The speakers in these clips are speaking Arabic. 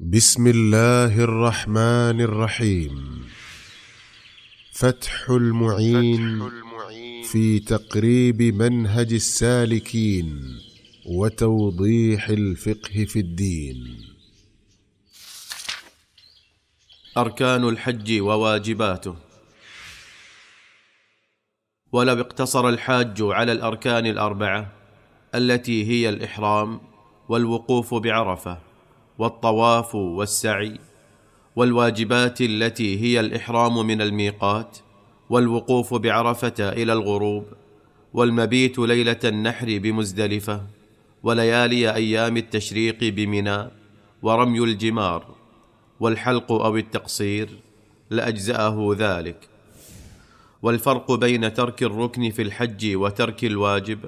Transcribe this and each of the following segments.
بسم الله الرحمن الرحيم فتح المعين, في تقريب منهج السالكين وتوضيح الفقه في الدين اركان الحج وواجباته ولو اقتصر الحاج على الاركان الاربعه التي هي الاحرام والوقوف بعرفه والطواف والسعي والواجبات التي هي الاحرام من الميقات والوقوف بعرفه الى الغروب والمبيت ليله النحر بمزدلفه وليالي ايام التشريق بمنى ورمي الجمار والحلق او التقصير لاجزاه ذلك والفرق بين ترك الركن في الحج وترك الواجب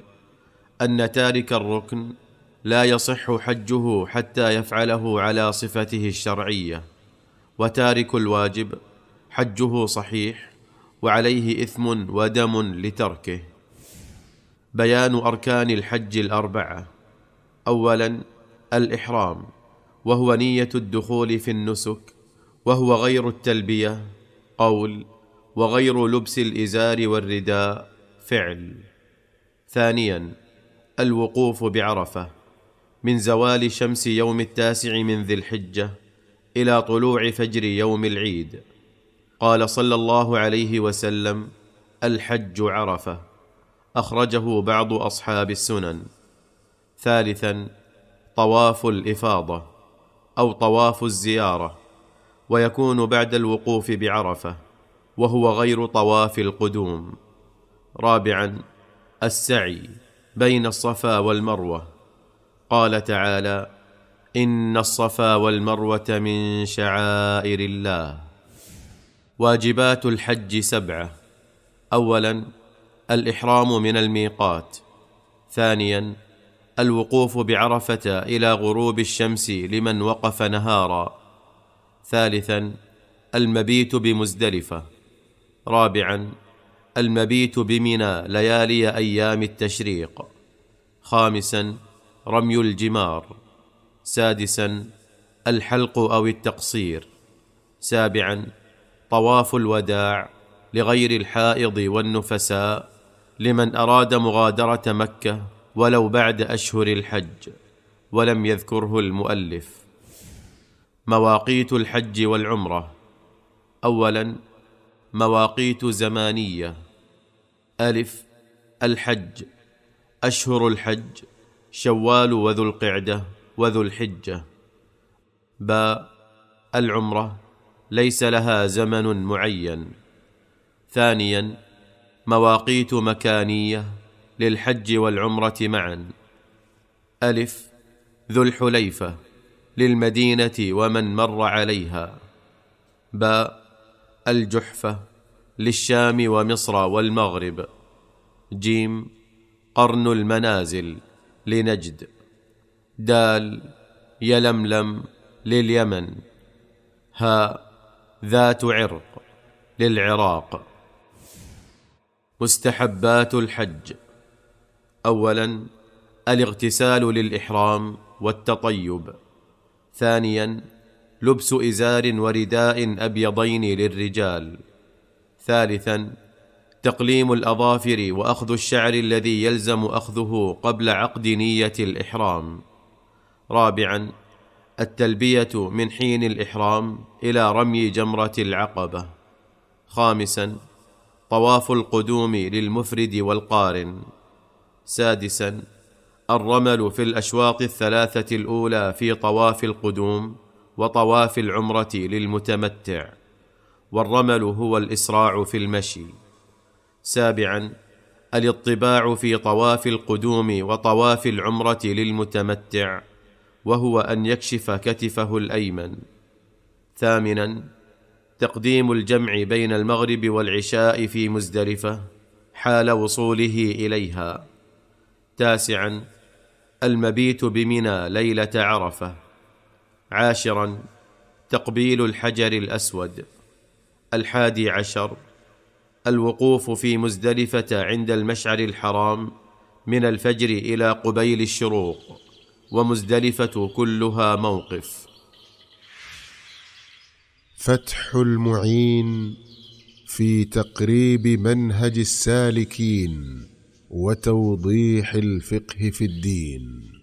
ان تارك الركن لا يصح حجه حتى يفعله على صفته الشرعيه وتارك الواجب حجه صحيح وعليه اثم ودم لتركه بيان اركان الحج الاربعه اولا الاحرام وهو نيه الدخول في النسك وهو غير التلبيه قول وغير لبس الازار والرداء فعل ثانيا الوقوف بعرفه من زوال شمس يوم التاسع من ذي الحجه الى طلوع فجر يوم العيد قال صلى الله عليه وسلم الحج عرفه اخرجه بعض اصحاب السنن ثالثا طواف الافاضه او طواف الزياره ويكون بعد الوقوف بعرفه وهو غير طواف القدوم رابعا السعي بين الصفا والمروه قال تعالى ان الصفا والمروه من شعائر الله واجبات الحج سبعه اولا الاحرام من الميقات ثانيا الوقوف بعرفه الى غروب الشمس لمن وقف نهارا ثالثا المبيت بمزدلفه رابعا المبيت بمنى ليالي ايام التشريق خامسا رمي الجمار سادسا الحلق او التقصير سابعا طواف الوداع لغير الحائض والنفساء لمن اراد مغادره مكه ولو بعد اشهر الحج ولم يذكره المؤلف مواقيت الحج والعمره اولا مواقيت زمانيه الف الحج اشهر الحج شوال وذو القعده وذو الحجه باء العمره ليس لها زمن معين ثانيا مواقيت مكانيه للحج والعمره معا الف ذو الحليفه للمدينه ومن مر عليها باء الجحفه للشام ومصر والمغرب جيم قرن المنازل لنجد دال يلملم لليمن هاء ذات عرق للعراق مستحبات الحج اولا الاغتسال للاحرام والتطيب ثانيا لبس ازار ورداء ابيضين للرجال ثالثا تقليم الاظافر واخذ الشعر الذي يلزم اخذه قبل عقد نيه الاحرام رابعا التلبيه من حين الاحرام الى رمي جمره العقبه خامسا طواف القدوم للمفرد والقارن سادسا الرمل في الاشواط الثلاثه الاولى في طواف القدوم وطواف العمره للمتمتع والرمل هو الاسراع في المشي سابعا الاطباع في طواف القدوم وطواف العمره للمتمتع وهو ان يكشف كتفه الايمن ثامنا تقديم الجمع بين المغرب والعشاء في مزدلفه حال وصوله اليها تاسعا المبيت بمنى ليله عرفه عاشرا تقبيل الحجر الاسود الحادي عشر الوقوف في مزدلفه عند المشعر الحرام من الفجر الى قبيل الشروق ومزدلفه كلها موقف فتح المعين في تقريب منهج السالكين وتوضيح الفقه في الدين